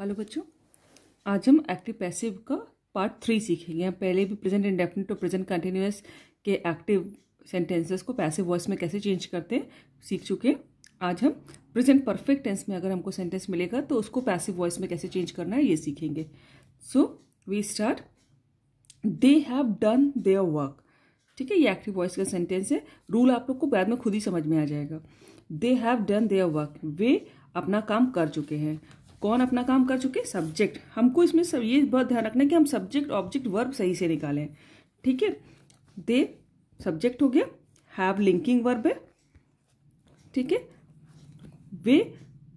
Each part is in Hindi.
हेलो बच्चों आज हम एक्टिव पैसिव का पार्ट थ्री सीखेंगे हम पहले भी प्रेजेंट इंडेफिनिट और प्रेजेंट कंटिन्यूस के एक्टिव सेंटेंसेस को पैसिव वॉइस में कैसे चेंज करते हैं सीख चुके हैं आज हम प्रेजेंट परफेक्ट टेंस में अगर हमको सेंटेंस मिलेगा तो उसको पैसिव वॉइस में कैसे चेंज करना है ये सीखेंगे so we start they have done their work ठीक है ये एक्टिव वॉइस का सेंटेंस है रूल आप लोग को बाद में खुद ही समझ में आ जाएगा they have done they work वे अपना काम कर चुके हैं कौन अपना काम कर चुके सब्जेक्ट हमको इसमें सब ये बहुत ध्यान रखना है कि हम सब्जेक्ट ऑब्जेक्ट वर्ब सही से निकालें ठीक है दे सब्जेक्ट हो गया हैव लिंकिंग वर्ब है ठीक है वे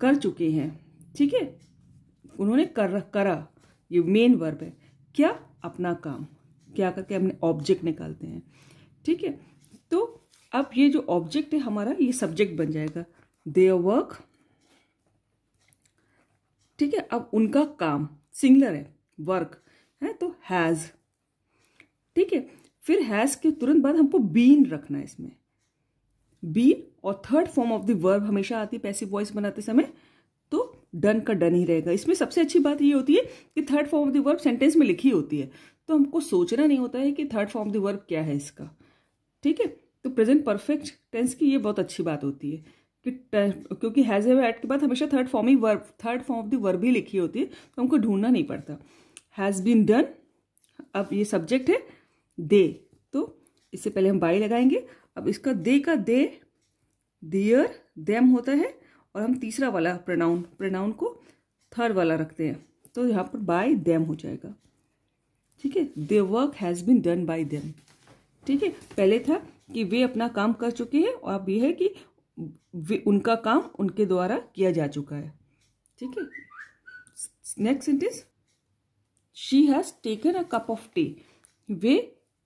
कर चुके हैं ठीक है उन्होंने कर करा ये मेन वर्ब है क्या अपना काम क्या करके हमने ऑब्जेक्ट निकालते हैं ठीक है तो अब ये जो ऑब्जेक्ट है हमारा ये सब्जेक्ट बन जाएगा दे वर्क ठीक है अब उनका काम सिंगलर है वर्क है तो हैज ठीक है फिर हैज के तुरंत बाद हमको बीन रखना है इसमें बीन और third form of the verb हमेशा आती है पैसिव वॉइस बनाते समय तो डन का डन ही रहेगा इसमें सबसे अच्छी बात ये होती है कि third form of the verb sentence में लिखी होती है तो हमको सोचना नहीं होता है कि third form of the verb क्या है इसका ठीक है तो प्रेजेंट परफेक्ट टेंस की ये बहुत अच्छी बात होती है कि क्योंकि हैज़ हैव एट के बाद हमेशा थर्ड फॉर्म ही verb third form of the verb ही लिखी होती है तो हमको ढूंढना नहीं पड़ता हैज़ बीन डन अब ये सब्जेक्ट है दे तो इससे पहले हम बाई लगाएंगे अब इसका दे का दे दियर देम होता है और हम तीसरा वाला प्रोनाउन प्रोनाउन को थर्ड वाला रखते हैं तो यहाँ पर बाय देम हो जाएगा ठीक है they work has been done by them ठीक है पहले था कि वे अपना काम कर चुके हैं और अब यह है कि उनका काम उनके द्वारा किया जा चुका है ठीक है next sentence she has taken a cup of tea वे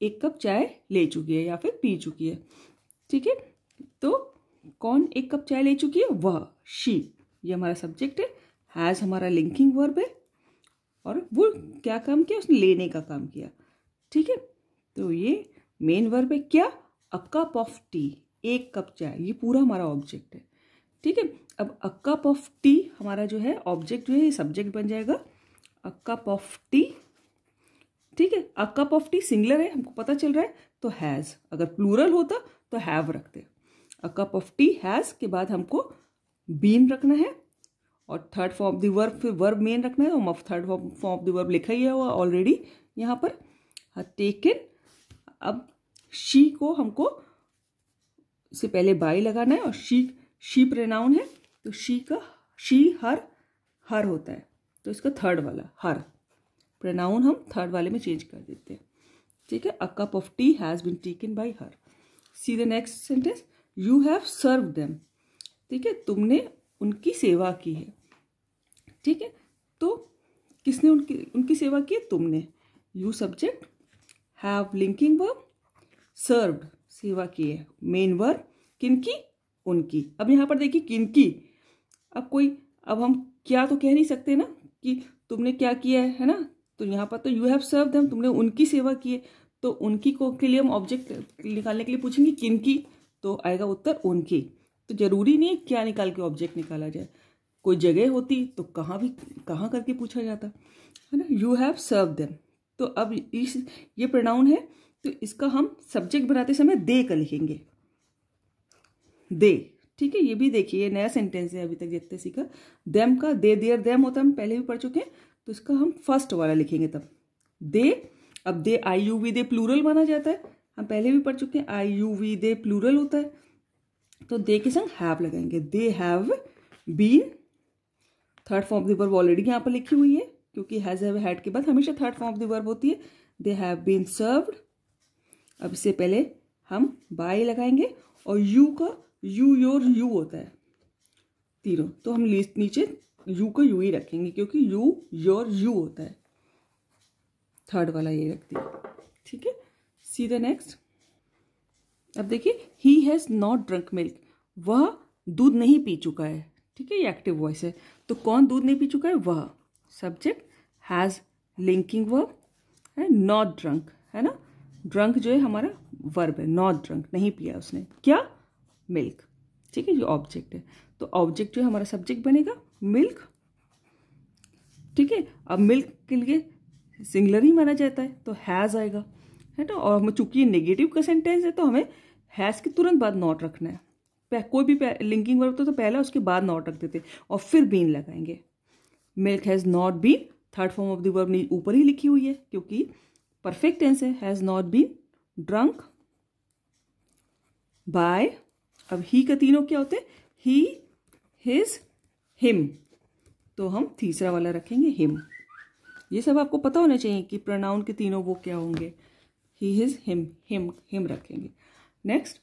एक कप चाय ले चुकी है या फिर पी चुकी है ठीक है तो कौन एक कप चाय ले चुकी है वह शी ये हमारा सब्जेक्ट है हैज हमारा लिंकिंग वर्ब है और वो क्या काम किया उसने लेने का काम किया ठीक है तो ये मेन वर्ब है क्या अ कप ऑफ टी एक कप चाय ये पूरा हमारा ऑब्जेक्ट है ठीक है अब अ कप ऑफ टी हमारा जो है ऑब्जेक्ट जो है ये सब्जेक्ट बन जाएगा अ कप ऑफ टी ठीक है a cup of tea singular है हमको पता चल रहा है तो हैज़ अगर प्लूरल होता तो हैव रखते a cup of tea has के बाद हमको बीन रखना है और थर्ड फॉर्म ऑफ दर्ब वर्ब फिर वर्ब मेन रखना है और थर्ड फॉर्म ऑफ दर्ब वर्ब लिखा ही हुआ ऑलरेडी यहाँ पर टेकन हाँ, अब शी को हमको इसे पहले बाई लगाना है और शी शी प्रेनाउन है तो शी का शी हर हर होता है तो इसका थर्ड वाला हर प्रेनाउन हम थर्ड वाले में चेंज कर देते हैं ठीक है a cup of tea has been taken by her see the next sentence you have served them ठीक है तुमने उनकी सेवा की है ठीक है तो किसने उनकी उनकी सेवा की है तुमने you subject have linking verb served सेवा की है मेन वर्ब किनकी उनकी अब यहाँ पर देखिए किनकी अब कोई अब हम क्या तो कह नहीं सकते ना कि तुमने क्या किया है है ना तो यहाँ पर तो यू हैव सर्व दम तुमने उनकी सेवा की है तो उनकी को के लिए हम ऑब्जेक्ट निकालने के लिए पूछेंगे किनकी तो आएगा उत्तर उनकी तो जरूरी नहीं है क्या निकाल के ऑब्जेक्ट निकाला जाए कोई जगह होती तो कहाँ भी कहाँ करके पूछा जाता है ना यू हैव सर्व देम तो अब इस ये प्रोनाउन है तो इसका हम सब्जेक्ट बनाते समय दे का लिखेंगे दे ठीक है ये भी देखिए नया सेंटेंस है अभी तक जितने सीखा देम का दे देयर देम होता हम पहले भी पढ़ चुके हैं तो इसका हम फर्स्ट वाला लिखेंगे तब दे अब they I you we they plural माना जाता है हम पहले भी पढ़ चुके हैं I you we they plural होता है तो दे के संग हैव लगाएंगे they have been third form of the verb already यहाँ पर लिखी हुई है क्योंकि हैज़ हैव हैड के बाद हमेशा third form of the verb होती है दे हैव बीन सर्व्ड अब इससे पहले हम बाय लगाएंगे और यू का यू योर यू होता है तीनों तो हम नीचे यू का यू ही रखेंगे क्योंकि यू योर यू होता है थर्ड वाला ये रखते हैं ठीक है सी द नेक्स्ट अब देखिए he has not drunk milk वह दूध नहीं पी चुका है ठीक है ये एक्टिव वॉइस है तो कौन दूध नहीं पी चुका है वह सब्जेक्ट हैज़ लिंकिंग वर्ब है नॉट ड्रंक है ना ड्रंक जो है हमारा वर्ब है नॉट ड्रंक नहीं पिया उसने क्या मिल्क ठीक है ये ऑब्जेक्ट है तो ऑब्जेक्ट जो है हमारा सब्जेक्ट बनेगा मिल्क ठीक है अब मिल्क के लिए सिंगलर ही माना जाता है तो हैज़ आएगा है ना और हमें चूंकि नेगेटिव का सेंटेंस है तो हमें हैज़ के तुरंत बाद नॉट रखना है कोई भी लिंकिंग वर्ब तो, तो पहला उसके बाद नॉट रख देते और फिर बीन लगाएंगे milk has not been third form of the verb ऊपर ही लिखी हुई है क्योंकि perfect tense है has not been drunk by अब ही का तीनों क्या होते हैं ही हिज हिम तो हम तीसरा वाला रखेंगे हिम ये सब आपको पता होना चाहिए कि प्रोनाउन के तीनों वो क्या होंगे he his him him him रखेंगे next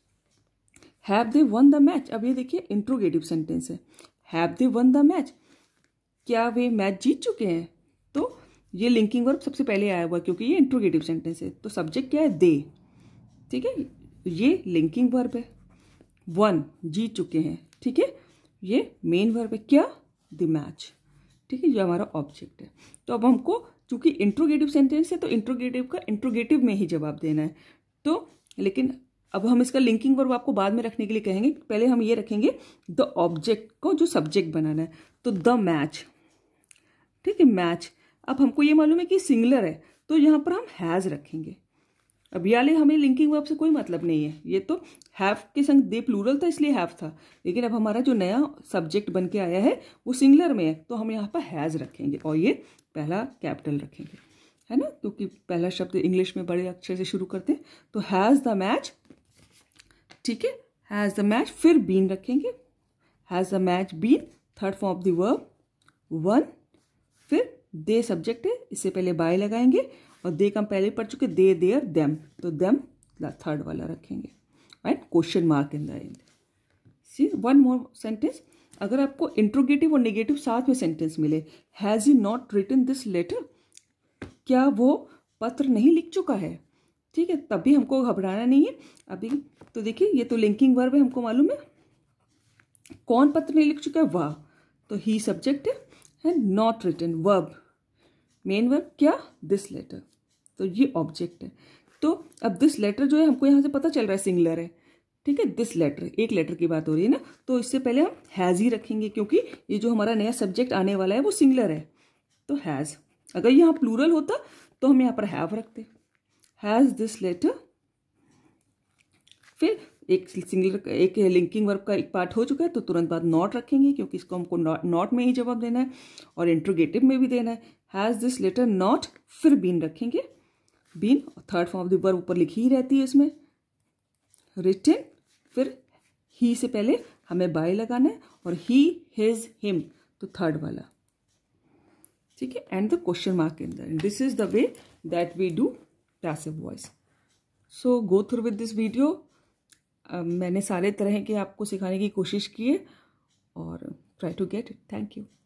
have they won the match अब ये देखिए इंट्रोगेटिव सेंटेंस है have they won the match क्या वे मैच जीत चुके हैं ये लिंकिंग वर्ब सबसे पहले आया हुआ क्योंकि ये इंट्रोगेटिव सेंटेंस है तो सब्जेक्ट क्या है दे ठीक है ये लिंकिंग वर्ब है वन जीत चुके हैं ठीक है ये मेन वर्ब है क्या द मैच ठीक है ये हमारा ऑब्जेक्ट है तो अब हमको चूंकि इंट्रोगेटिव सेंटेंस है तो इंट्रोगेटिव का इंट्रोगेटिव में ही जवाब देना है तो लेकिन अब हम इसका लिंकिंग वर्ब आपको बाद में रखने के लिए कहेंगे पहले हम ये रखेंगे द ऑब्जेक्ट को जो सब्जेक्ट बनाना है तो द मैच ठीक है मैच अब हमको ये मालूम है कि सिंगलर है तो यहाँ पर हम हैज़ रखेंगे अब याले हमें लिंकिंग वर्ब से कोई मतलब नहीं है ये तो हैव के संग दे प्लूरल था इसलिए हैव था लेकिन अब हमारा जो नया सब्जेक्ट बन के आया है वो सिंगलर में है तो हम यहाँ पर हैज़ रखेंगे और ये पहला कैपिटल रखेंगे है ना क्योंकि तो पहला शब्द इंग्लिश में बड़े अक्षर से शुरू करते हैं तो हैज़ द मैच ठीक है हैज़ द मैच फिर बीन रखेंगे has the match been third form of the verb won फिर दे सब्जेक्ट है इससे पहले बाय लगाएंगे और दे का हम पहले पढ़ चुके दे देर देम तो देम थर्ड वाला रखेंगे and question mark in the end see one more sentence अगर आपको इंट्रोगेटिव और नेगेटिव साथ में सेंटेंस मिले has he not written this letter क्या वो पत्र नहीं लिख चुका है ठीक है तब भी हमको घबराना नहीं है अभी तो देखिए ये तो लिंकिंग वर्ब है हमको मालूम है कौन पत्र नहीं लिख चुका है वाह तो ही सब्जेक्ट है है not return verb main verb क्या दिस लेटर तो ये ऑब्जेक्ट है तो अब दिस लेटर जो है हमको यहाँ से पता चल रहा है सिंगलर है ठीक है दिस लेटर एक लेटर की बात हो रही है ना तो इससे पहले हम हैज़ ही रखेंगे क्योंकि ये जो हमारा नया सब्जेक्ट आने वाला है वो सिंगलर है तो हैज़ अगर यहाँ प्लूरल होता तो हम यहाँ पर हैव रखते हैज़ दिस लेटर फिर एक सिंगल एक लिंकिंग वर्ब का एक पार्ट हो चुका है तो तुरंत बाद नॉट रखेंगे क्योंकि इसको हमको नॉट में ही जवाब देना है और इंट्रोगेटिव में भी देना है हैज़ दिस लेटर नॉट फिर बीन रखेंगे been third form of the verb ऊपर लिखी ही रहती है इसमें रिटन फिर ही से पहले हमें बाय लगाना है और ही हिज हिम तो थर्ड वाला ठीक है एंड द क्वेश्चन मार्क के अंदर this is the way that we do passive voice so go through with this video मैंने सारे तरह के आपको सिखाने की कोशिश की है और try to get it thank you